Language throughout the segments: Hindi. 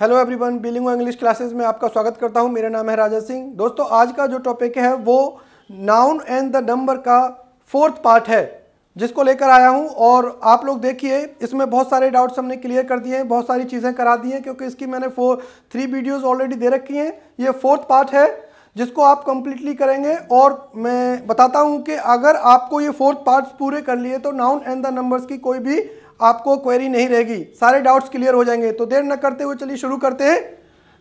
हेलो एवरीवन बिलिंग इंग्लिश क्लासेस में आपका स्वागत करता हूं मेरा नाम है राजा सिंह दोस्तों आज का जो टॉपिक है वो नाउन एंड द नंबर का फोर्थ पार्ट है जिसको लेकर आया हूं और आप लोग देखिए इसमें बहुत सारे डाउट्स हमने क्लियर कर दिए हैं बहुत सारी चीज़ें करा दी हैं क्योंकि इसकी मैंने फोर थ्री वीडियोज़ ऑलरेडी दे रखी हैं ये फोर्थ पार्ट है जिसको आप कंप्लीटली करेंगे और मैं बताता हूँ कि अगर आपको ये फोर्थ पार्ट्स पूरे कर लिए तो नाउन एंड द नंबर्स की कोई भी आपको क्वेरी नहीं रहेगी सारे डाउट्स क्लियर हो जाएंगे तो देर न करते हुए चलिए शुरू करते हैं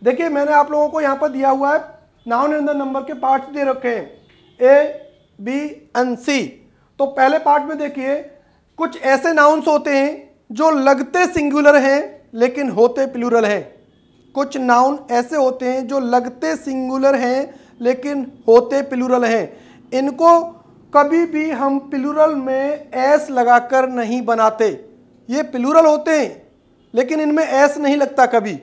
देखिए मैंने आप लोगों को यहाँ पर दिया हुआ है नाउन एंड नंबर के पार्ट्स दे रखे हैं ए बी एन सी तो पहले पार्ट में देखिए कुछ ऐसे नाउन्स होते हैं जो लगते सिंगुलर हैं लेकिन होते प्लूरल हैं कुछ नाउन ऐसे होते हैं जो लगते सिंगुलर हैं लेकिन होते प्लूरल हैं इनको कभी भी हम प्लूरल में एस लगाकर नहीं बनाते ये प्लूरल होते हैं लेकिन इनमें एस नहीं लगता कभी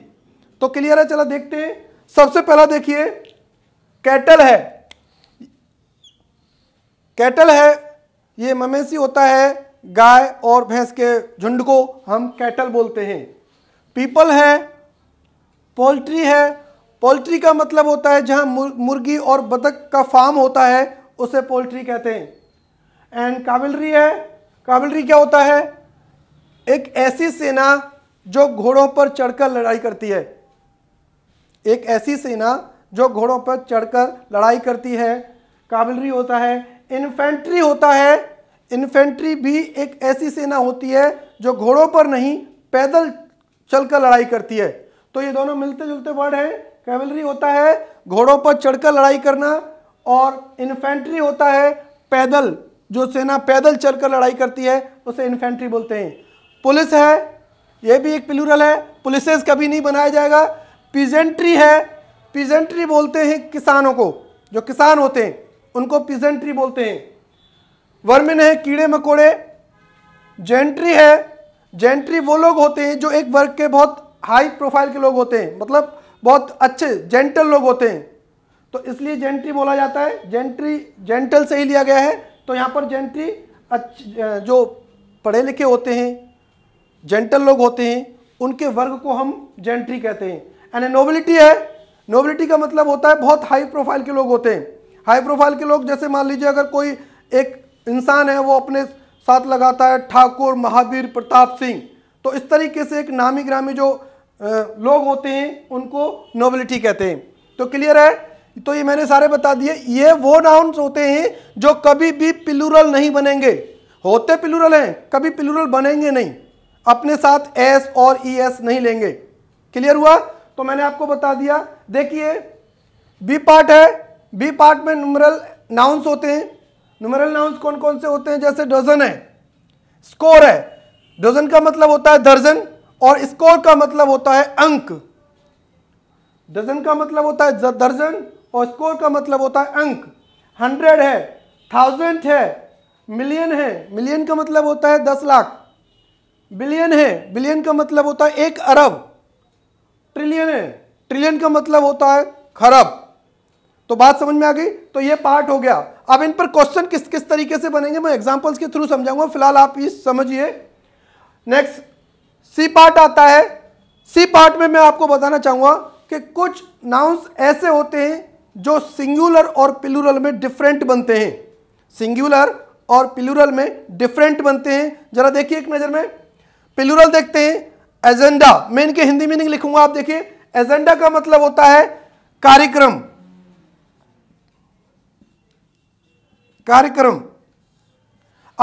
तो क्लियर है चला देखते हैं सबसे पहला देखिए कैटल है कैटल है ये ममेसी होता है गाय और भैंस के झुंड को हम कैटल बोलते हैं पीपल है पोल्ट्री है पोल्ट्री का मतलब होता है जहां मुर्गी और बतख का फार्म होता है उसे पोल्ट्री कहते हैं एंड काबिलरी है काबिलरी क्या होता है एक ऐसी सेना जो घोड़ों पर चढ़कर लड़ाई करती है एक ऐसी सेना जो घोड़ों पर चढ़कर लड़ाई करती है काबलरी होता है इन्फेंट्री होता है इन्फेंट्री भी एक ऐसी सेना होती है जो घोड़ों पर नहीं पैदल चलकर लड़ाई करती है तो ये दोनों मिलते जुलते वर्ड हैं कैवलरी होता है घोड़ों पर चढ़कर लड़ाई करना और इन्फेंट्री होता है पैदल जो सेना पैदल चलकर लड़ाई करती है उसे इन्फेंट्री बोलते हैं पुलिस है यह भी एक प्लूरल है पुलिसेस कभी नहीं बनाया जाएगा पीजेंट्री है पीजेंट्री बोलते हैं किसानों को जो किसान होते हैं उनको पीजेंट्री बोलते हैं वर्मिन है कीड़े मकोड़े जेंट्री है जेंट्री वो लोग होते हैं जो एक वर्ग के बहुत हाई प्रोफाइल के लोग होते हैं मतलब बहुत अच्छे जेंटल लोग होते हैं तो इसलिए जेंट्री बोला जाता है जेंट्री जेंटल से ही लिया गया है तो यहाँ पर जेंट्री जो पढ़े लिखे होते हैं जेंटल लोग होते हैं उनके वर्ग को हम जेंट्री कहते हैं एंड नोबिलिटी है नोबिलिटी का मतलब होता है बहुत हाई प्रोफाइल के लोग होते हैं हाई प्रोफाइल के लोग जैसे मान लीजिए अगर कोई एक इंसान है वो अपने साथ लगाता है ठाकुर महावीर प्रताप सिंह तो इस तरीके से एक नामी ग्रामी जो लोग होते हैं उनको नोबिलिटी कहते हैं तो क्लियर है तो ये मैंने सारे बता दिए ये वो नाउंस होते हैं जो कभी भी पिलुरल नहीं बनेंगे होते पिलुरल हैं कभी पिलुरल बनेंगे नहीं अपने साथ एस और ई e एस नहीं लेंगे क्लियर हुआ तो मैंने आपको बता दिया देखिए बी पार्ट है बी पार्ट में नुमरल नाउंस होते हैं नुमरल नाउंस कौन कौन से होते हैं जैसे डजन है स्कोर है डजन का मतलब होता है दर्जन और स्कोर का मतलब होता है अंक डजन का मतलब होता है दर्जन और स्कोर का मतलब होता है अंक हंड्रेड है थाउजेंड है मिलियन है मिलियन का मतलब होता है दस लाख बिलियन है बिलियन का मतलब होता है एक अरब ट्रिलियन है ट्रिलियन का मतलब होता है खरब तो बात समझ में आ गई तो ये पार्ट हो गया अब इन पर क्वेश्चन किस किस तरीके से बनेंगे मैं एग्जांपल्स के थ्रू समझाऊंगा फिलहाल आप इस समझिए नेक्स्ट सी पार्ट आता है सी पार्ट में मैं आपको बताना चाहूंगा कि कुछ नाउंस ऐसे होते हैं जो सिंगुलर और प्लूरल में डिफरेंट बनते हैं सिंगुलर और प्लूरल में डिफरेंट बनते हैं जरा देखिए एक नज़र में प्लूरल देखते हैं एजेंडा मैं इनके हिंदी मीनिंग लिखूंगा आप देखिए एजेंडा का मतलब होता है कार्यक्रम कार्यक्रम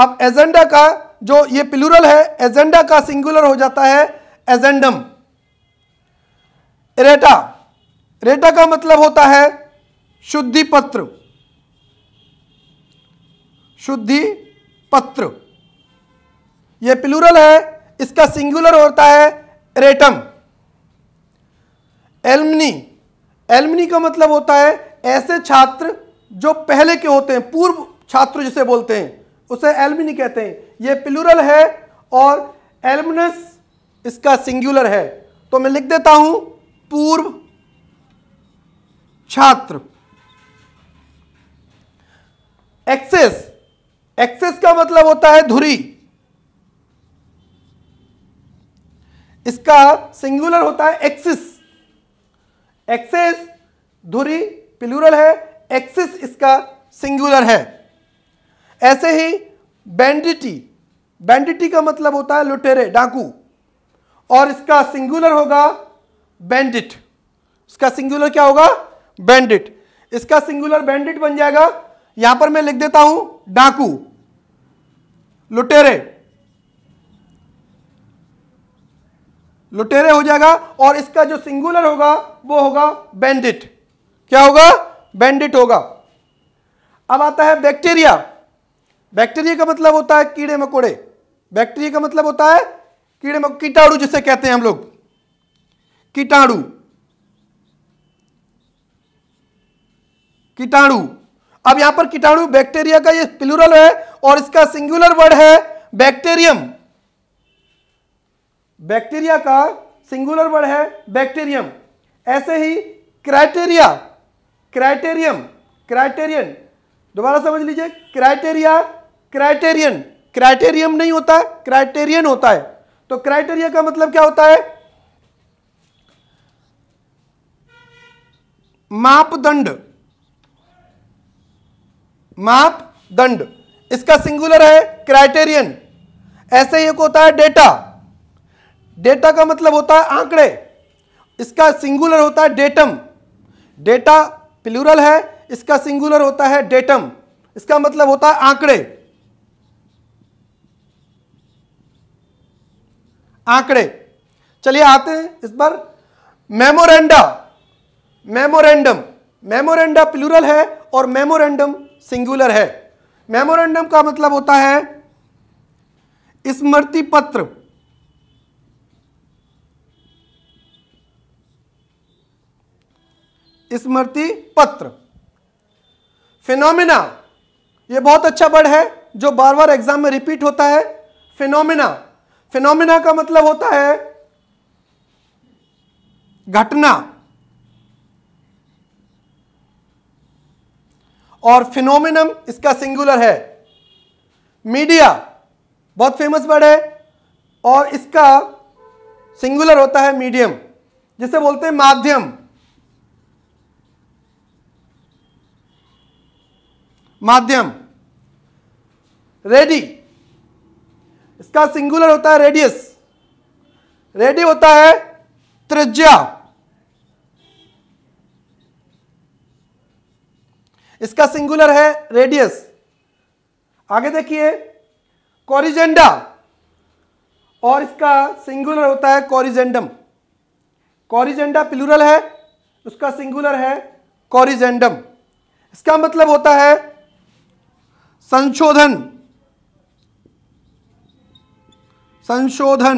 अब एजेंडा का जो ये प्लूरल है एजेंडा का सिंगुलर हो जाता है एजेंडम रेटा रेटा का मतलब होता है शुद्धि पत्र शुद्धि पत्र यह प्लूरल है इसका सिंगुलर होता है रेटम एलमनी एल्मनी का मतलब होता है ऐसे छात्र जो पहले के होते हैं पूर्व छात्र जिसे बोलते हैं उसे एलमनी कहते हैं ये प्लूरल है और एलमनस इसका सिंगुलर है तो मैं लिख देता हूं पूर्व छात्र एक्सेस एक्सेस का मतलब होता है धुरी इसका सिंगुलर होता है एक्सिस एक्सेस धुरी प्लूरल है एक्सिस इसका सिंगुलर है ऐसे ही बैंडिटी बैंडिटी का मतलब होता है लुटेरे डाकू और इसका सिंगुलर होगा बैंडिट इसका सिंगुलर क्या होगा बैंडिट इसका सिंगुलर बैंडिट बन जाएगा यहां पर मैं लिख देता हूं डाकू लुटेरे लुटेरे हो जाएगा और इसका जो सिंगुलर होगा वो होगा बैंडिट क्या होगा बैंडिट होगा अब आता है बैक्टीरिया बैक्टीरिया का मतलब होता है कीड़े मकोड़े बैक्टीरिया का मतलब होता है कीड़े कीटाणु जिसे कहते हैं हम लोग कीटाणु कीटाणु अब यहां पर कीटाणु बैक्टीरिया का ये प्लूरल है और इसका सिंगुलर वर्ड है बैक्टेरियम बैक्टीरिया का सिंगुलर वर्ड है बैक्टीरियम ऐसे ही क्राइटेरिया क्राइटेरियम क्राइटेरियन दोबारा समझ लीजिए क्राइटेरिया क्राइटेरियन क्राइटेरियम नहीं होता है क्राइटेरियन होता है तो क्राइटेरिया का मतलब क्या होता है मापदंड मापदंड इसका सिंगुलर है क्राइटेरियन ऐसे ही एक होता है डेटा डेटा का मतलब होता है आंकड़े इसका सिंगुलर होता है डेटम डेटा प्लूरल है इसका सिंगुलर होता है डेटम इसका मतलब होता है आंकड़े आंकड़े चलिए आते हैं इस बार मेमोरेंडा मेमोरेंडम मेमोरेंडा प्लूरल है और मेमोरेंडम सिंगुलर है मेमोरेंडम का मतलब होता है स्मृति पत्र स्मृति पत्र फिनोमिना ये बहुत अच्छा वर्ड है जो बार बार एग्जाम में रिपीट होता है फिनोमिना फिनोमिना का मतलब होता है घटना और फिनोमिनम इसका सिंगुलर है मीडिया बहुत फेमस वर्ड है और इसका सिंगुलर होता है मीडियम जिसे बोलते हैं माध्यम माध्यम रेडी इसका सिंगुलर होता है रेडियस रेडी होता है त्रिज्या इसका सिंगुलर है रेडियस आगे देखिए कॉरिजेंडा और इसका सिंगुलर होता है कॉरिजेंडम कॉरिजेंडा प्लूरल है उसका सिंगुलर है कॉरिजेंडम इसका मतलब होता है संशोधन संशोधन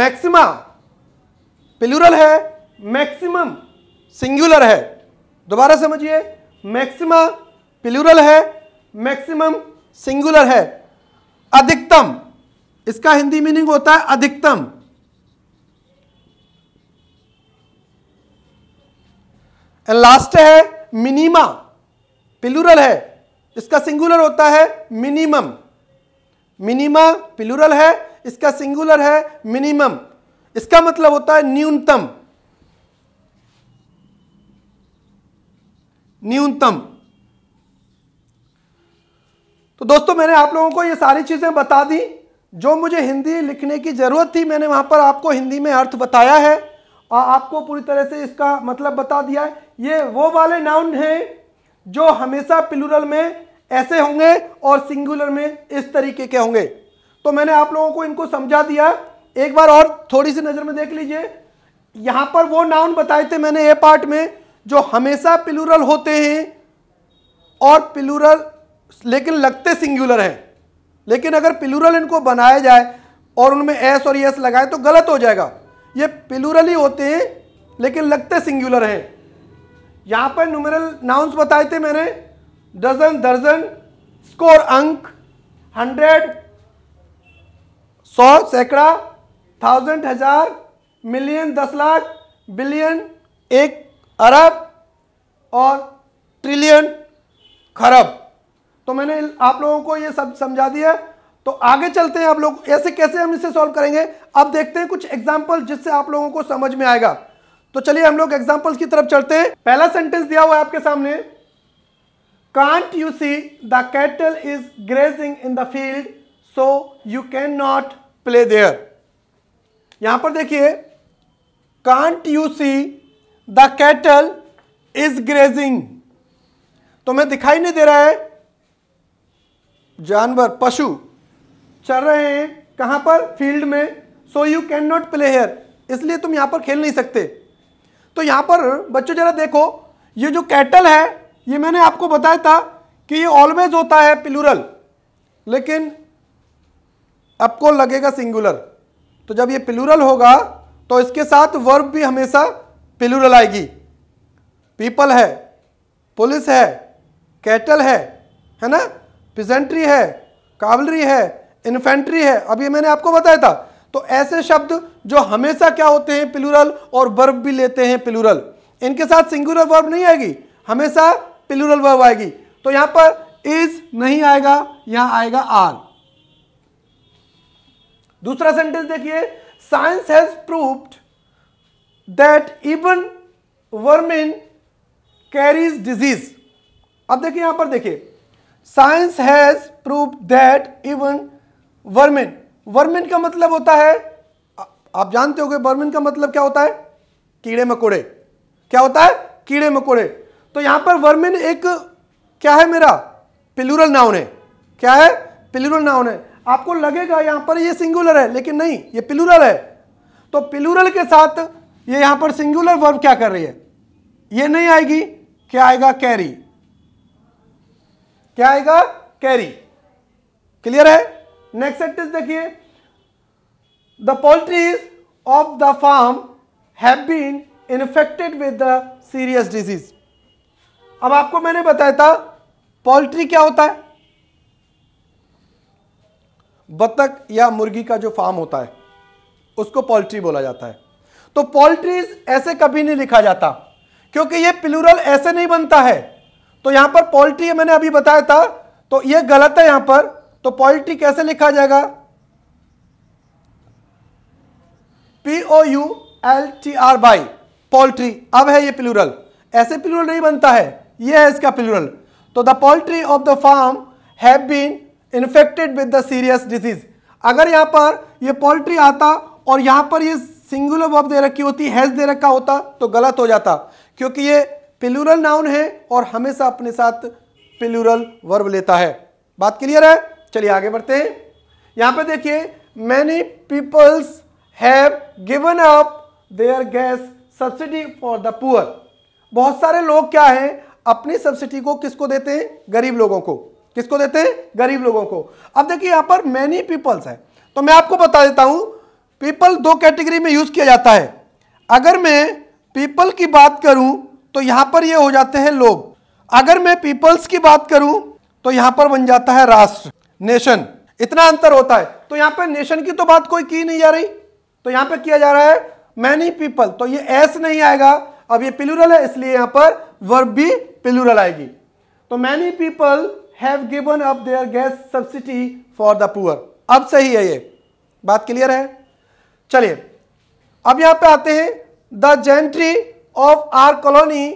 मैक्सिमा प्लूरल है मैक्सिमम सिंगुलर है दोबारा समझिए मैक्सिमा प्लूरल है मैक्सिमम सिंगुलर है अधिकतम इसका हिंदी मीनिंग होता है अधिकतम एंड लास्ट है मिनिमा पिलुरल है इसका सिंगुलर होता है मिनिमम मिनिमा पिलुरल है इसका सिंगुलर है मिनिमम इसका मतलब होता है न्यूनतम न्यूनतम तो दोस्तों मैंने आप लोगों को ये सारी चीज़ें बता दी जो मुझे हिंदी लिखने की ज़रूरत थी मैंने वहां पर आपको हिंदी में अर्थ बताया है और आपको पूरी तरह से इसका मतलब बता दिया है ये वो वाले नाउन हैं जो हमेशा प्लूरल में ऐसे होंगे और सिंगुलर में इस तरीके के होंगे तो मैंने आप लोगों को इनको समझा दिया एक बार और थोड़ी सी नज़र में देख लीजिए यहां पर वो नाउन बताए थे मैंने ए पार्ट में जो हमेशा प्लूरल होते हैं और प्लूरल लेकिन लगते सिंगुलर है लेकिन अगर प्लूरल इनको बनाया जाए और उनमें एस और यस लगाए तो गलत हो जाएगा ये पिलुरल ही होते हैं लेकिन लगते सिंगुलर हैं यहाँ पर न्यूमेरल नाउंस बताए थे मैंने डजन दर्जन स्कोर अंक हंड्रेड सौ सैकड़ा थाउजेंड हजार मिलियन दस लाख बिलियन एक अरब और ट्रिलियन खरब तो मैंने आप लोगों को ये सब समझा दिया तो आगे चलते हैं आप लोग ऐसे कैसे हम इसे सॉल्व करेंगे अब देखते हैं कुछ एग्जाम्पल जिससे आप लोगों को समझ में आएगा तो चलिए हम लोग एग्जाम्पल की तरफ चलते हैं पहला सेंटेंस दिया हुआ है आपके सामने can't you see the cattle is grazing in the field so you can not play there यहां पर देखिए can't you see the cattle is grazing तो मैं दिखाई नहीं दे रहा है जानवर पशु चल रहे हैं कहाँ पर फील्ड में so you can not play here इसलिए तुम यहाँ पर खेल नहीं सकते तो यहाँ पर बच्चों जरा देखो ये जो कैटल है ये मैंने आपको बताया था कि ये ऑलवेज होता है प्लूरल लेकिन आपको लगेगा सिंगुलर तो जब ये प्लूरल होगा तो इसके साथ वर्ब भी हमेशा प्लूरल आएगी पीपल है पुलिस है कैटल है है ना पिजेंट्री है कावलरी है इन्फेंट्री है अभी मैंने आपको बताया था तो ऐसे शब्द जो हमेशा क्या होते हैं प्लूरल और वर्ब भी लेते हैं प्लूरल इनके साथ सिंगुलर वर्ब नहीं आएगी हमेशा प्लूरल वर्ब आएगी तो यहां पर इज नहीं आएगा यहां आएगा आर दूसरा सेंटेंस देखिए science has proved that even vermin carries disease अब देखिए यहां पर देखिए science has prove that even vermin vermin का मतलब होता है आप जानते हो वर्मिन का मतलब क्या होता है कीड़े मकोड़े क्या होता है कीड़े मकोड़े तो यहां पर वर्मिन एक क्या है मेरा पिलुरल नाउन है क्या है पिलुरल नाउन है आपको लगेगा यहां पर ये सिंगुलर है लेकिन नहीं ये पिलुरल है तो पिलुरल के साथ ये यहां पर सिंगुलर वर्ब क्या कर रही है ये नहीं आएगी क्या आएगा कैरी क्या आएगा कैरी क्लियर है नेक्स्ट सेंटेंस देखिए the poultries of the farm have been infected with the serious disease अब आपको मैंने बताया था पोल्ट्री क्या होता है बतख या मुर्गी का जो फार्म होता है उसको पोल्ट्री बोला जाता है तो पोल्ट्रीज ऐसे कभी नहीं लिखा जाता क्योंकि ये प्लूरल ऐसे नहीं बनता है तो यहां पर पोल्ट्री मैंने अभी बताया था तो ये गलत है यहां पर तो पॉलिट्री कैसे लिखा जाएगा P O U L T R Y poultry अब है ये प्लूरल ऐसे प्लूरल नहीं बनता है ये है इसका प्लूरल तो the poultry of the farm have been infected with the serious disease अगर यहां पर ये पोल्ट्री आता और यहां पर ये सिंगुलर वर्ब दे रखी होती हैज दे रखा होता तो गलत हो जाता क्योंकि ये प्लूरल नाउन है और हमेशा अपने साथ प्लूरल वर्ब लेता है बात क्लियर है चलिए आगे बढ़ते हैं यहां पे देखिए many peoples have given up their gas subsidy for the poor बहुत सारे लोग क्या है अपनी सब्सिडी को किसको देते हैं गरीब लोगों को किसको देते हैं गरीब लोगों को अब देखिए यहां पर मैनी पीपल्स है तो मैं आपको बता देता हूं पीपल दो कैटेगरी में यूज़ किया जाता है अगर मैं पीपल की बात करूं तो यहां पर ये हो जाते हैं लोग अगर मैं पीपल्स की बात करूं तो यहां पर बन जाता है राष्ट्र नेशन इतना अंतर होता है तो यहां पे नेशन की तो बात कोई की नहीं जा रही तो यहां पे किया जा रहा है मैनी पीपल तो ये एस नहीं आएगा अब ये पिलुरल है इसलिए यहां पर वर्ब भी पिलुरल आएगी तो many people have given up their gas subsidy for the poor अब सही है ये बात क्लियर है चलिए अब यहां पे आते हैं the gentry of our colony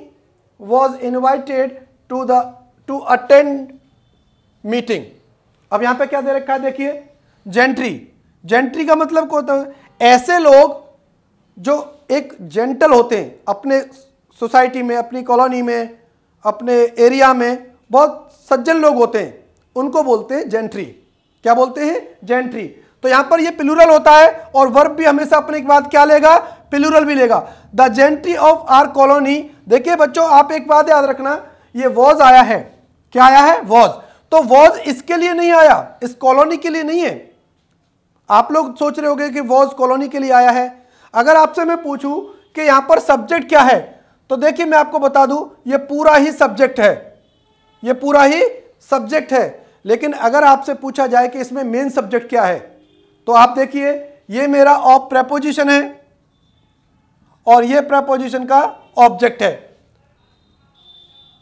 was invited to the to attend meeting अब यहां पे क्या दे रखा है देखिए जेंट्री जेंट्री का मतलब क्या होता है ऐसे लोग जो एक जेंटल होते हैं अपने सोसाइटी में अपनी कॉलोनी में अपने एरिया में बहुत सज्जन लोग होते हैं उनको बोलते हैं जेंट्री क्या बोलते हैं जेंट्री तो यहां पर ये प्लूरल होता है और वर्ब भी हमेशा अपने एक बात क्या लेगा प्लूरल भी लेगा the gentry of our colony देखिए बच्चों आप एक बात याद रखना ये वॉज आया है क्या आया है वॉज तो वॉज इसके लिए नहीं आया इस कॉलोनी के लिए नहीं है आप लोग सोच रहे होंगे कि वॉज कॉलोनी के लिए आया है अगर आपसे मैं पूछूं कि यहां पर सब्जेक्ट क्या है तो देखिए मैं आपको बता दूं ये पूरा ही सब्जेक्ट है ये पूरा ही सब्जेक्ट है लेकिन अगर आपसे पूछा जाए कि इसमें मेन सब्जेक्ट क्या है तो आप देखिए ये मेरा ऑफ प्रेपोजिशन है और ये प्रेपोजिशन का ऑब्जेक्ट है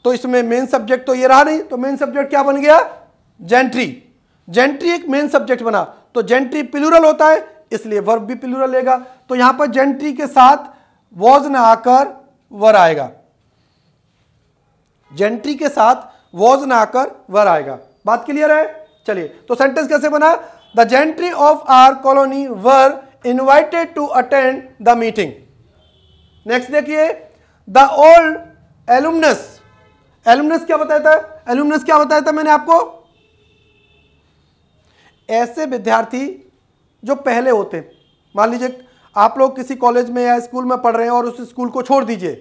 तो इसमें मेन सब्जेक्ट तो ये रहा नहीं तो मेन सब्जेक्ट क्या बन गया जेंट्री जेंट्री एक मेन सब्जेक्ट बना तो जेंट्री प्लूरल होता है इसलिए वर्ब भी प्लूरल लेगा तो यहां पर जेंट्री के साथ वॉज ना आकर वर आएगा जेंट्री के साथ वॉज ना आकर वर आएगा बात क्लियर है चलिए तो सेंटेंस कैसे बना the gentry of our colony were invited to attend the meeting next देखिए द ओल्ड एलुमनस एल्यूमिनस क्या बताया था एल्यूमिनस क्या बताया था मैंने आपको ऐसे विद्यार्थी जो पहले होते मान लीजिए आप लोग किसी कॉलेज में या स्कूल में पढ़ रहे हैं और उस स्कूल को छोड़ दीजिए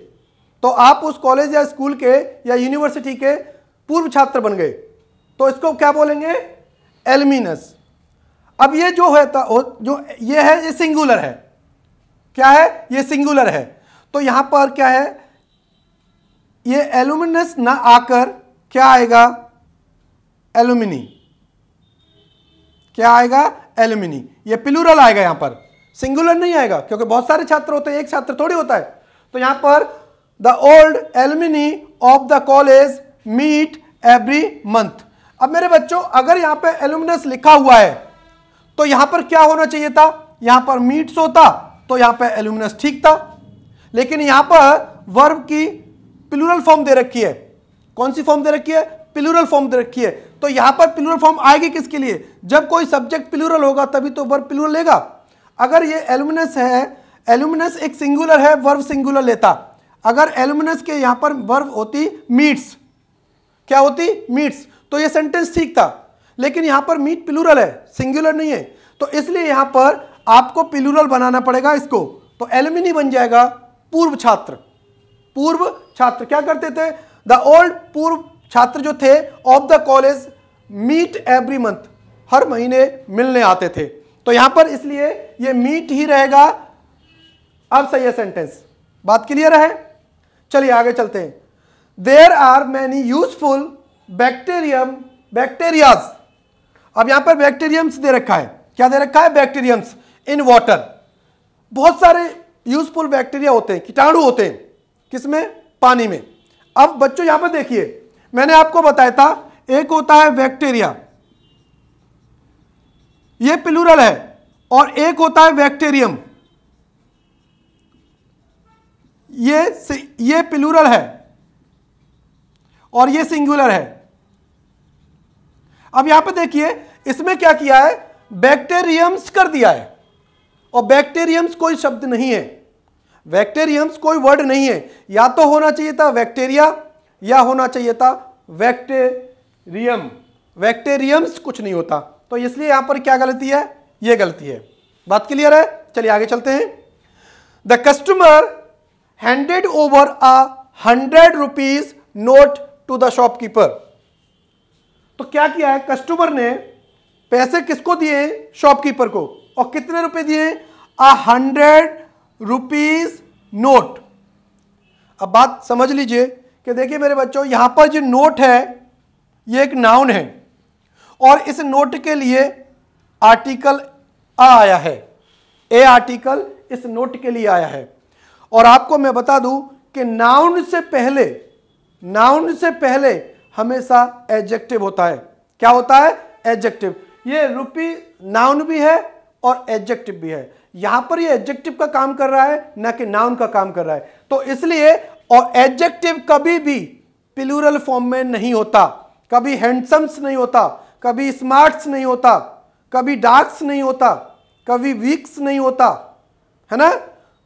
तो आप उस कॉलेज या स्कूल के या यूनिवर्सिटी के पूर्व छात्र बन गए तो इसको क्या बोलेंगे एलमिनस अब ये जो है जो ये है ये सिंगुलर है क्या है ये सिंगुलर है तो यहां पर क्या है ये एल्यूमिनस ना आकर क्या आएगा एल्यूमिनी क्या आएगा एल्यूमिनी ये प्लूरल आएगा यहां पर सिंगुलर नहीं आएगा क्योंकि बहुत सारे छात्र होते हैं एक छात्र थोड़ी होता है तो यहां पर the old alumni of the college meet every month अब मेरे बच्चों अगर यहां पे एल्यूमिनस लिखा हुआ है तो यहां पर क्या होना चाहिए था यहां पर मीट्स होता तो यहां पर एल्यूमिनस ठीक था लेकिन यहां पर वर्ब की प्लूरल फॉर्म दे रखी है कौन सी फॉर्म दे रखी है प्लूरल फॉर्म दे रखी है तो यहां पर प्लूरल फॉर्म आएगी किसके लिए जब कोई सब्जेक्ट प्लूरल होगा तभी तो वर्ब प्लूरल लेगा अगर ये एल्यूमिनस है एल्यूमिनस एक सिंगुलर है वर्ब सिंगुलर लेता अगर एल्यूमिनस के यहां पर वर्ब होती मीट्स क्या होती मीट्स तो ये सेंटेंस ठीक था लेकिन यहां पर मीट प्लूरल है सिंगुलर नहीं है तो इसलिए यहां पर आपको प्लूरल बनाना पड़ेगा इसको तो एल्यूमिनी बन जाएगा पूर्व छात्र पूर्व छात्र क्या करते थे द ओल्ड पूर्व छात्र जो थे of the college meet every month हर महीने मिलने आते थे तो यहां पर इसलिए ये मीट ही रहेगा अब सही है सेंटेंस बात क्लियर है चलिए आगे चलते हैं there are many useful bacterium bacterias अब यहां पर बैक्टेरियम्स दे रखा है क्या दे रखा है बैक्टेरियम्स इन वॉटर बहुत सारे यूजफुल बैक्टीरिया होते हैं कीटाणु होते हैं किस में पानी में अब बच्चों यहां पर देखिए मैंने आपको बताया था एक होता है बैक्टीरिया ये प्लूरल है और एक होता है बैक्टेरियम ये ये प्लूरल है और ये सिंगुलर है अब यहां पर देखिए इसमें क्या किया है बैक्टेरियम्स कर दिया है और बैक्टेरियम्स कोई शब्द नहीं है वैक्टेरियम्स कोई वर्ड नहीं है या तो होना चाहिए था वैक्टेरिया या होना चाहिए था वैक्टेरियम वैक्टेरियम्स कुछ नहीं होता तो इसलिए यहां पर क्या गलती है यह गलती है बात क्लियर है चलिए आगे चलते हैं the customer handed over a hundred rupees note to the shopkeeper तो क्या किया है कस्टमर ने पैसे किसको दिए शॉपकीपर को और कितने रुपए दिए अ हंड्रेड रुपीज नोट अब बात समझ लीजिए कि देखिए मेरे बच्चों यहां पर जो नोट है ये एक नाउन है और इस नोट के लिए आर्टिकल आ आया है ए आर्टिकल इस नोट के लिए आया है और आपको मैं बता दूं कि नाउन से पहले नाउन से पहले हमेशा एडजेक्टिव होता है क्या होता है एडजेक्टिव ये रुपी नाउन भी है और एडजेक्टिव भी है यहां पर ये एडजेक्टिव का काम कर रहा है ना कि नाउन का काम कर रहा है तो इसलिए और एडजेक्टिव कभी भी प्लूरल फॉर्म में नहीं होता कभी हैंडसम्स नहीं होता कभी स्मार्ट्स नहीं होता कभी डार्क्स नहीं होता कभी वीक्स नहीं होता है ना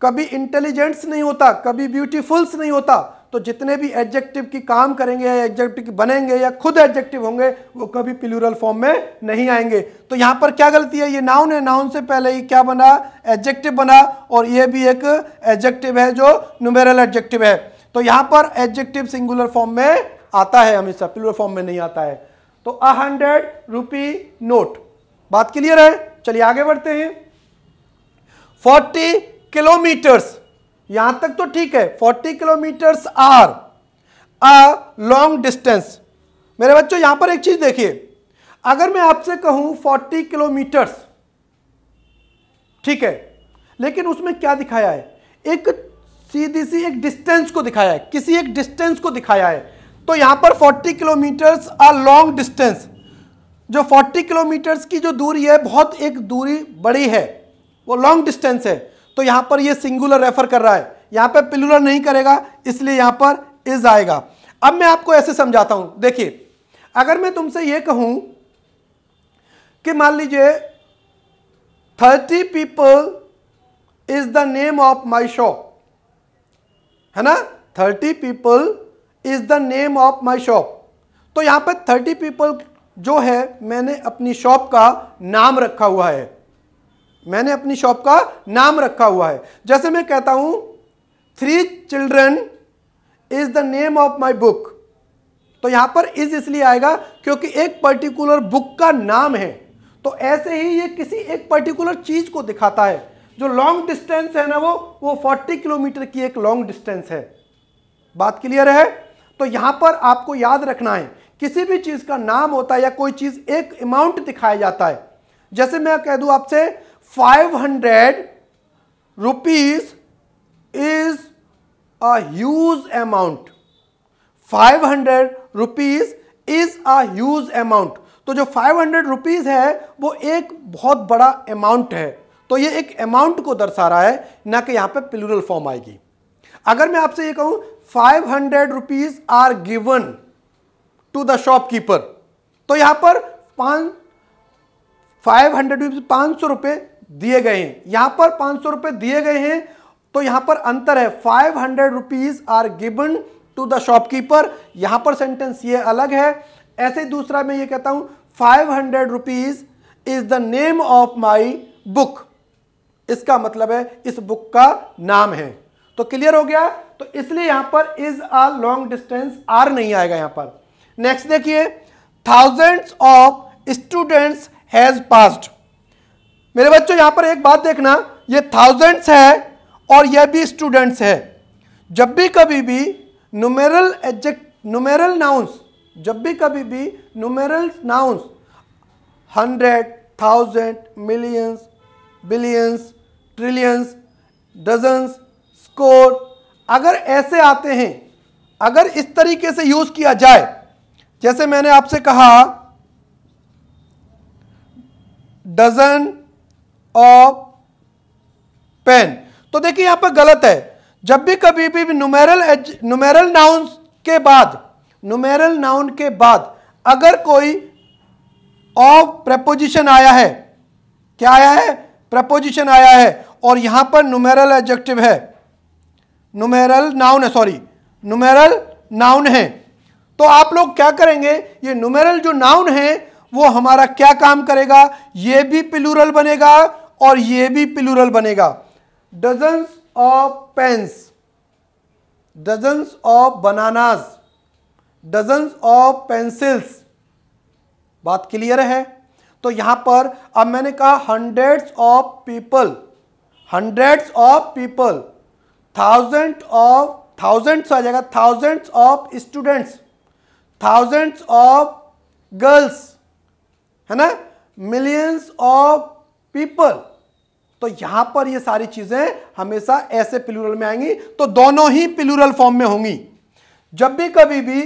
कभी इंटेलिजेंट्स नहीं होता कभी ब्यूटीफुल्स नहीं होता तो जितने भी एडजेक्टिव की काम करेंगे या एडजेक्टिव की बनेंगे या खुद एडजेक्टिव होंगे वो कभी प्लूरल फॉर्म में नहीं आएंगे तो यहाँ पर क्या गलती है ये नाउन है नाउन से पहले ही क्या बना एडजेक्टिव बना और ये भी एक एडजेक्टिव है जो न्यूमेरल एडजेक्टिव है तो यहाँ पर एडजेक्टिव सिंगुलर फॉर्म में आता है हमेशा प्लूरल फॉर्म में नहीं आता है तो अ हंड्रेड रुपी नोट बात क्लियर है चलिए आगे बढ़ते हैं फोर्टी किलोमीटर्स यहां तक तो ठीक है 40 kilometres are a long distance मेरे बच्चों यहां पर एक चीज देखिए अगर मैं आपसे कहूं 40 किलोमीटर्स ठीक है लेकिन उसमें क्या दिखाया है एक सीधी सी एक डिस्टेंस को दिखाया है किसी एक डिस्टेंस को दिखाया है तो यहां पर 40 किलोमीटर्स अ लॉन्ग डिस्टेंस जो 40 किलोमीटर्स की जो दूरी है बहुत एक दूरी बड़ी है वो लॉन्ग डिस्टेंस है तो यहां पर ये सिंगुलर रेफर कर रहा है यहां पर पिलुलर नहीं करेगा इसलिए यहां पर इज आएगा अब मैं आपको ऐसे समझाता हूं देखिए अगर मैं तुमसे ये कहूं कि मान लीजिए thirty people is the name of my shop है ना thirty people is the name of my shop तो यहां पर थर्टी पीपल जो है मैंने अपनी शॉप का नाम रखा हुआ है मैंने अपनी शॉप का नाम रखा हुआ है जैसे मैं कहता हूं three children is the name of my book तो यहां पर इज इसलिए आएगा क्योंकि एक पर्टिकुलर बुक का नाम है तो ऐसे ही ये किसी एक पर्टिकुलर चीज को दिखाता है जो लॉन्ग डिस्टेंस है ना वो वो 40 किलोमीटर की एक लॉन्ग डिस्टेंस है बात क्लियर है तो यहां पर आपको याद रखना है किसी भी चीज का नाम होता है या कोई चीज एक अमाउंट दिखाया जाता है जैसे मैं कह दू आपसे five hundred rupees is a huge amount 500 rupees is a huge amount तो जो 500 रुपीस है वो एक बहुत बड़ा अमाउंट है तो ये एक अमाउंट को दर्शा रहा है ना कि यहां पे प्लूरल फॉर्म आएगी अगर मैं आपसे ये कहूं 500 hundred rupees are given to the shopkeeper तो यहां पर पांच फाइव हंड्रेड रुपीज पांच सौ रुपए दिए गए हैं यहां पर पांच सौ रुपए दिए गए हैं तो यहां पर अंतर है five hundred rupees are given to the shopkeeper यहां पर सेंटेंस ये अलग है ऐसे दूसरा मैं ये कहता हूं five hundred rupees is the name of my book इसका मतलब है इस बुक का नाम है तो क्लियर हो गया तो इसलिए यहां पर is a long distance are नहीं आएगा यहां पर नेक्स्ट देखिए thousands of students has passed मेरे बच्चों यहाँ पर एक बात देखना ये थाउजेंड्स है और यह भी स्टूडेंट्स है जब भी कभी भी नुमेरल एडजेक्ट नुमेरल नाउंस जब भी कभी भी numeral nouns hundred thousand millions billions trillions dozens score अगर ऐसे आते हैं अगर इस तरीके से यूज किया जाए जैसे मैंने आपसे कहा डजन अ पेन तो देखिए यहां पर गलत है जब भी कभी भी नुमेरल नुमेरल नाउन के बाद नुमेरल नाउन के बाद अगर कोई ऑफ प्रपोजिशन आया है क्या आया है प्रपोजिशन आया है और यहां पर नुमेरल एडजेक्टिव है नुमेरल नाउन है सॉरी नुमेरल नाउन है तो आप लोग क्या करेंगे ये नुमेरल जो नाउन है वो हमारा क्या काम करेगा ये भी प्लूरल बनेगा और ये भी प्लूरल बनेगा dozens of pens dozens of bananas dozens of pencils बात क्लियर है तो यहां पर अब मैंने कहा hundreds of people hundreds of people thousand of thousands आ जाएगा thousands of students thousands of girls है ना मिलियंस ऑफ पीपल तो यहां पर ये सारी चीजें हमेशा ऐसे प्लूरल में आएंगी तो दोनों ही प्लूरल फॉर्म में होंगी जब भी कभी भी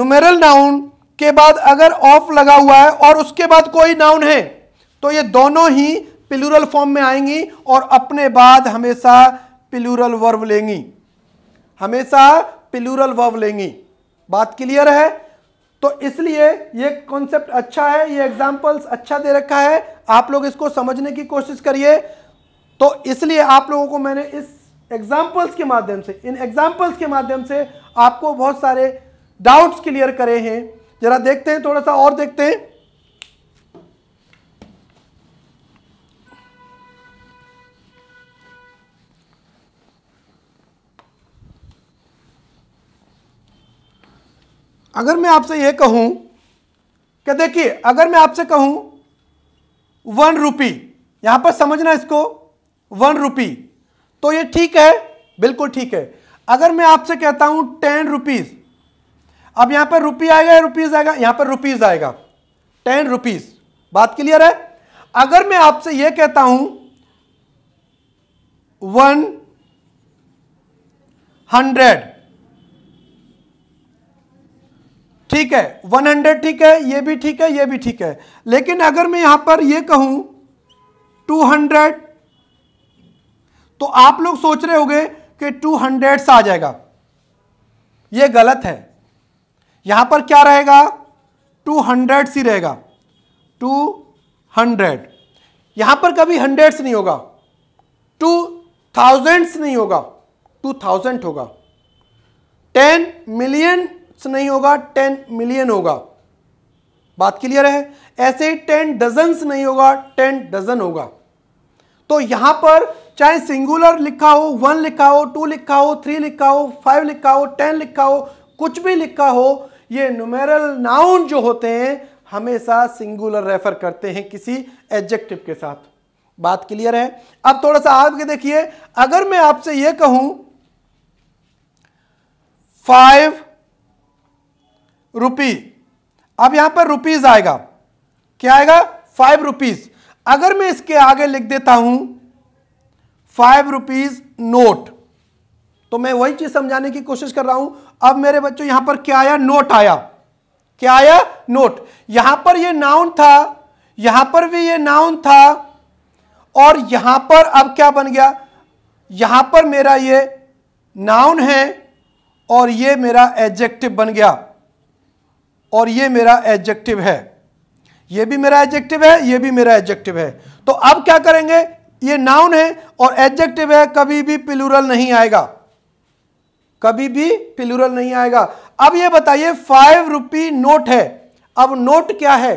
नुमेरल नाउन के बाद अगर ऑफ लगा हुआ है और उसके बाद कोई नाउन है तो ये दोनों ही प्लूरल फॉर्म में आएंगी और अपने बाद हमेशा प्लूरल वर्व लेंगी हमेशा प्लूरल वर्व लेंगी बात क्लियर है तो इसलिए ये कॉन्सेप्ट अच्छा है ये एग्जाम्पल्स अच्छा दे रखा है आप लोग इसको समझने की कोशिश करिए तो इसलिए आप लोगों को मैंने इस एग्जाम्पल्स के माध्यम से इन एग्जाम्पल्स के माध्यम से आपको बहुत सारे डाउट्स क्लियर करे हैं जरा देखते हैं थोड़ा सा और देखते हैं अगर मैं आपसे यह कहूं कि देखिए अगर मैं आपसे कहूं वन रुपी यहां पर समझना इसको वन रुपी तो ये ठीक है बिल्कुल ठीक है अगर मैं आपसे कहता हूं टेन रुपीज अब यहां पर रुपी आएगा या रुपीज आएगा यहां पर रुपीज आएगा टेन रुपीज बात क्लियर है अगर मैं आपसे यह कहता हूं वन हंड्रेड ठीक है वन हंड्रेड ठीक है ये भी ठीक है ये भी ठीक है लेकिन अगर मैं यहां पर ये कहूं टू हंड्रेड तो आप लोग सोच रहे होंगे कि टू हंड्रेड आ जाएगा यह गलत है यहां पर क्या रहेगा टू हंड्रेड ही रहेगा टू हंड्रेड यहां पर कभी हंड्रेड नहीं होगा टू थाउजेंड्स नहीं होगा टू थाउजेंड होगा टेन मिलियन नहीं होगा टेन मिलियन होगा बात क्लियर है ऐसे टेन डजन नहीं होगा टेन डजन होगा तो यहां पर चाहे सिंगुलर लिखा हो वन लिखा हो टू लिखा हो थ्री लिखा हो फाइव लिखा हो टेन लिखा हो कुछ भी लिखा हो ये नुमेरल नाउन जो होते हैं हमेशा सिंगुलर रेफर करते हैं किसी एडजेक्टिव के साथ बात क्लियर है अब थोड़ा सा आगे देखिए अगर मैं आपसे ये कहूं फाइव रुपी अब यहां पर रुपीज आएगा क्या आएगा फाइव रुपीज अगर मैं इसके आगे लिख देता हूं फाइव रुपीज नोट तो मैं वही चीज समझाने की कोशिश कर रहा हूं अब मेरे बच्चों यहां पर क्या आया नोट आया क्या आया नोट यहां पर ये नाउन था यहां पर भी ये नाउन था और यहां पर अब क्या बन गया यहां पर मेरा ये नाउन है और ये मेरा एडजेक्टिव बन गया और ये मेरा एडजेक्टिव है ये भी मेरा एडजेक्टिव है ये भी मेरा एडजेक्टिव है तो अब क्या करेंगे ये नाउन है और एडजेक्टिव है कभी भी प्लूरल नहीं आएगा कभी भी प्लूरल नहीं आएगा अब ये बताइए फाइव रुपी नोट है अब नोट क्या है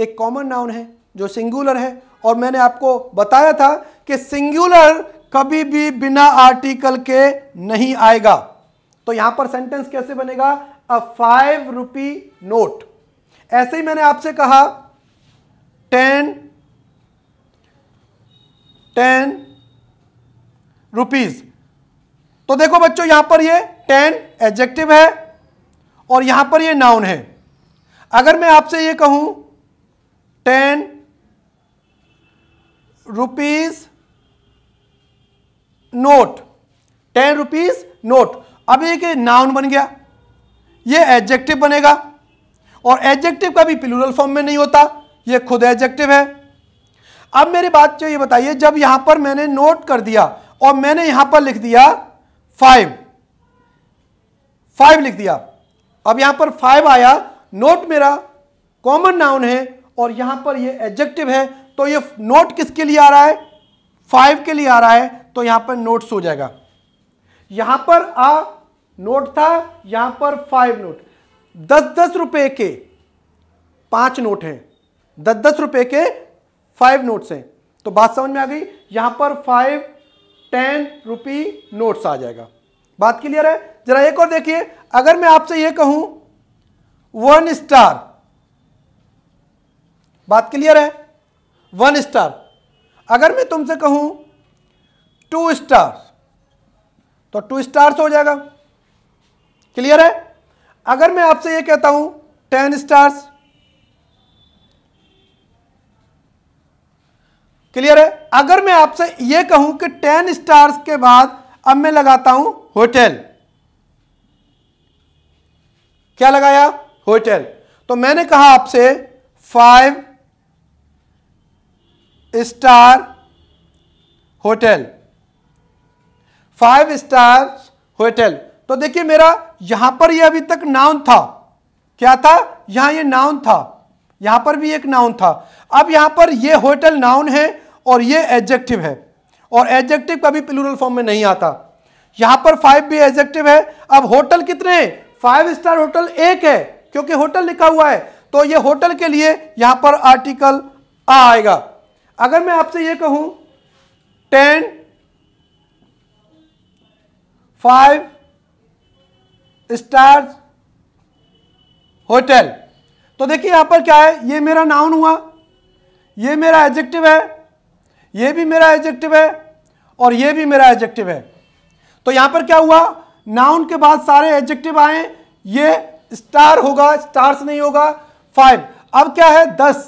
एक कॉमन नाउन है जो सिंगुलर है और मैंने आपको बताया था कि सिंगुलर कभी भी बिना आर्टिकल के नहीं आएगा तो यहां पर सेंटेंस कैसे बनेगा अ फाइव रुपी नोट ऐसे ही मैंने आपसे कहा टेन टेन रुपीज तो देखो बच्चों यहां पर ये टेन एडजेक्टिव है और यहां पर ये नाउन है अगर मैं आपसे ये कहूं ten rupees note ten rupees note अब एक नाउन बन गया ये एडजेक्टिव बनेगा और एडजेक्टिव का भी प्लूरल फॉर्म में नहीं होता ये खुद एडजेक्टिव है अब मेरी बात जो ये बताइए जब यहां पर मैंने नोट कर दिया और मैंने यहां पर लिख दिया फाइव फाइव लिख दिया अब यहां पर फाइव आया नोट मेरा कॉमन नाउन है और यहां पर ये एडजेक्टिव है तो ये नोट किसके लिए आ रहा है फाइव के लिए आ रहा है तो यहां पर नोट्स हो जाएगा यहां पर आ नोट था यहां पर फाइव नोट दस दस रुपए के पांच नोट हैं दस दस रुपए के फाइव नोट्स हैं तो बात समझ में आ गई यहाँ पर फाइव टेन रुपी नोट्स आ जाएगा बात क्लियर है जरा एक और देखिए अगर मैं आपसे ये कहूं वन स्टार बात क्लियर है वन स्टार अगर मैं तुमसे कहूं टू स्टार तो टू स्टार्स हो जाएगा क्लियर है अगर मैं आपसे ये कहता हूं टेन स्टार्स क्लियर है अगर मैं आपसे ये कहूं कि टेन स्टार्स के बाद अब मैं लगाता हूं होटल क्या लगाया होटल तो मैंने कहा आपसे five star hotel five star hotel तो देखिए मेरा यहां पर ये अभी तक नाउन था क्या था यहां ये नाउन था यहां पर भी एक नाउन था अब यहां पर ये होटल नाउन है और ये एडजेक्टिव है और एडजेक्टिव कभी प्लूरल फॉर्म में नहीं आता यहां पर फाइव भी एडजेक्टिव है अब होटल कितने हैं फाइव स्टार होटल एक है क्योंकि होटल लिखा हुआ है तो ये होटल के लिए यहां पर आर्टिकल आ आएगा अगर मैं आपसे ये कहूं टेन फाइव स्टार होटल तो देखिए यहाँ पर क्या है ये मेरा नाउन हुआ ये मेरा एडजेक्टिव है ये भी मेरा एडजेक्टिव है और ये भी मेरा एडजेक्टिव है तो यहाँ पर क्या हुआ नाउन के बाद सारे एडजेक्टिव आए ये स्टार होगा स्टार्स नहीं होगा फाइव अब क्या है दस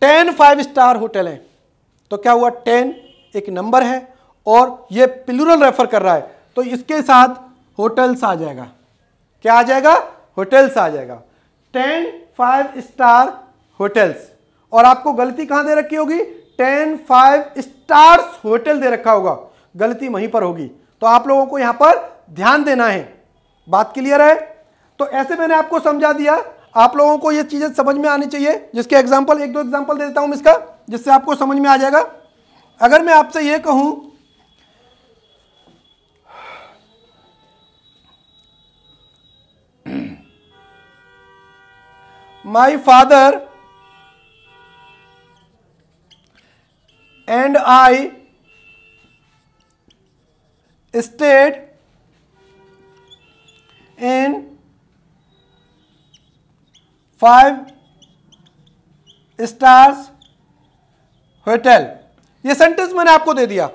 टेन फाइव स्टार होटल है तो क्या हुआ टेन एक नंबर है और ये प्लूरल रेफर कर रहा है तो इसके साथ होटल्स आ जाएगा क्या आ जाएगा होटल्स आ जाएगा टेन फाइव स्टार होटल्स और आपको गलती कहां दे रखी होगी टेन फाइव स्टार्स होटल दे रखा होगा गलती वहीं पर होगी तो आप लोगों को यहां पर ध्यान देना है बात क्लियर है तो ऐसे मैंने आपको समझा दिया आप लोगों को ये चीज़ें समझ में आनी चाहिए जिसके एग्जाम्पल एक दो एग्जाम्पल दे देता हूं इसका जिससे आपको समझ में आ जाएगा अगर मैं आपसे ये कहूं my father and I stayed in five stars hotel ये सेंटेंस मैंने आपको दे दिया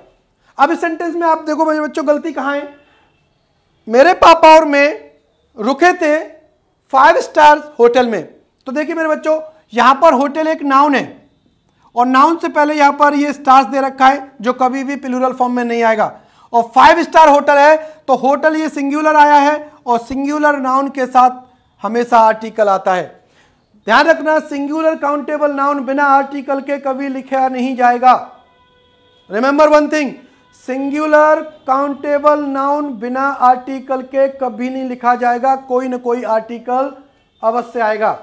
अब इस सेंटेंस में आप देखो मेरे बच्चों गलती कहां है मेरे पापा और मैं रुके थे फाइव स्टार होटल में तो देखिए मेरे बच्चों यहां पर होटल एक नाउन है और नाउन से पहले यहां पर ये स्टार्स दे रखा है जो कभी भी प्लूरल फॉर्म में नहीं आएगा और फाइव स्टार होटल है तो होटल ये सिंगुलर आया है और सिंगुलर नाउन के साथ हमेशा आर्टिकल आता है ध्यान रखना सिंगुलर काउंटेबल नाउन बिना आर्टिकल के कभी लिखा नहीं जाएगा remember one thing singular countable noun बिना आर्टिकल के कभी नहीं लिखा जाएगा कोई ना कोई आर्टिकल अवश्य आएगा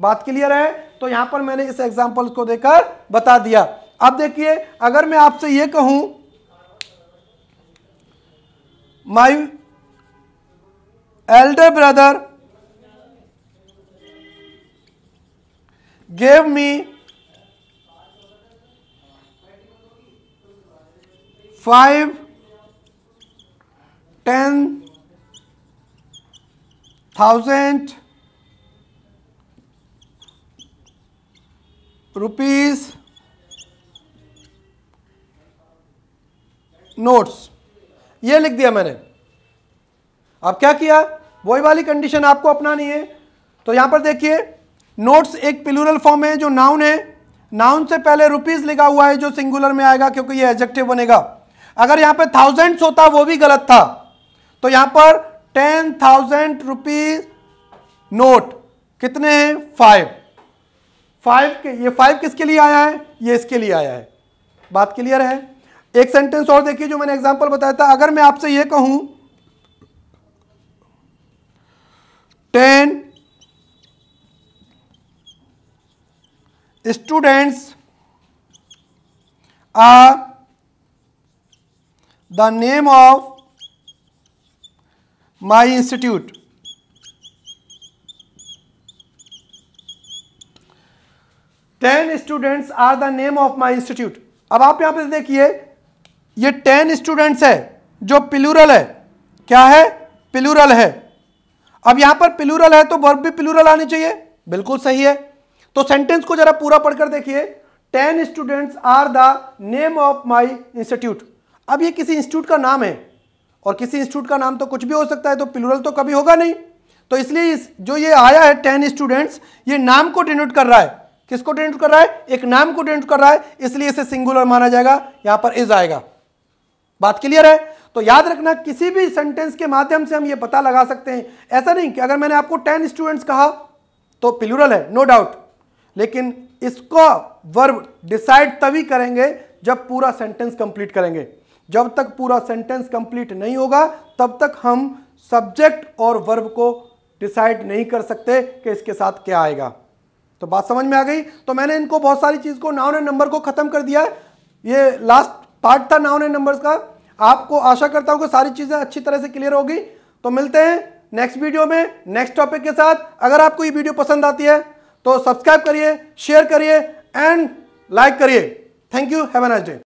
बात क्लियर है तो यहां पर मैंने इस एग्जाम्पल को देकर बता दिया अब देखिए अगर मैं आपसे यह कहूं my elder brother gave me five ten thousand rupees notes ये लिख दिया मैंने अब क्या किया वही वाली कंडीशन आपको अपनानी है तो यहां पर देखिए नोट्स एक प्लूरल फॉर्म है जो नाउन है नाउन से पहले रुपीज लिखा हुआ है जो सिंगुलर में आएगा क्योंकि ये एडजेक्टिव बनेगा अगर यहां पे थाउजेंड होता वो भी गलत था तो यहां पर टेन थाउजेंड रुपीज नोट कितने हैं फाइव फाइव के ये फाइव किसके लिए आया है ये इसके लिए आया है बात क्लियर है एक सेंटेंस और देखिए जो मैंने एग्जाम्पल बताया था अगर मैं आपसे ये कहूं ten students are the name of my institute ten students are the name of my institute अब आप यहां पर देखिए ये टेन स्टूडेंट्स है जो पिलूरल है क्या है पिलूरल है अब यहां पर पिलूरल है तो वर्ब भी पिलूरल आनी चाहिए बिल्कुल सही है तो सेंटेंस को जरा पूरा पढ़कर देखिए ten students are the name of my institute अब ये किसी इंस्टीट्यूट का नाम है और किसी इंस्टीट्यूट का नाम तो कुछ भी हो सकता है तो पिलुरल तो कभी होगा नहीं तो इसलिए इस जो ये आया है टेन स्टूडेंट्स ये नाम को डिनोट कर रहा है किसको डेंट कर रहा है एक नाम को डेंट कर रहा है इसलिए इसे सिंगुलर माना जाएगा यहां पर इज आएगा बात क्लियर है तो याद रखना किसी भी सेंटेंस के माध्यम से हम ये पता लगा सकते हैं ऐसा नहीं कि अगर मैंने आपको टेन स्टूडेंट्स कहा तो प्लूरल है नो no डाउट लेकिन इसको वर्ब डिसाइड तभी करेंगे जब पूरा सेंटेंस कंप्लीट करेंगे जब तक पूरा सेंटेंस कंप्लीट नहीं होगा तब तक हम सब्जेक्ट और वर्ब को डिसाइड नहीं कर सकते कि इसके साथ क्या आएगा तो बात समझ में आ गई तो मैंने इनको बहुत सारी चीज़ को नाउन एंड नंबर को ख़त्म कर दिया है ये लास्ट पार्ट था नाउन एंड नंबर्स का आपको आशा करता हूं कि सारी चीज़ें अच्छी तरह से क्लियर होगी तो मिलते हैं नेक्स्ट वीडियो में नेक्स्ट टॉपिक के साथ अगर आपको ये वीडियो पसंद आती है तो सब्सक्राइब करिए शेयर करिए एंड लाइक करिए thank you have a nice day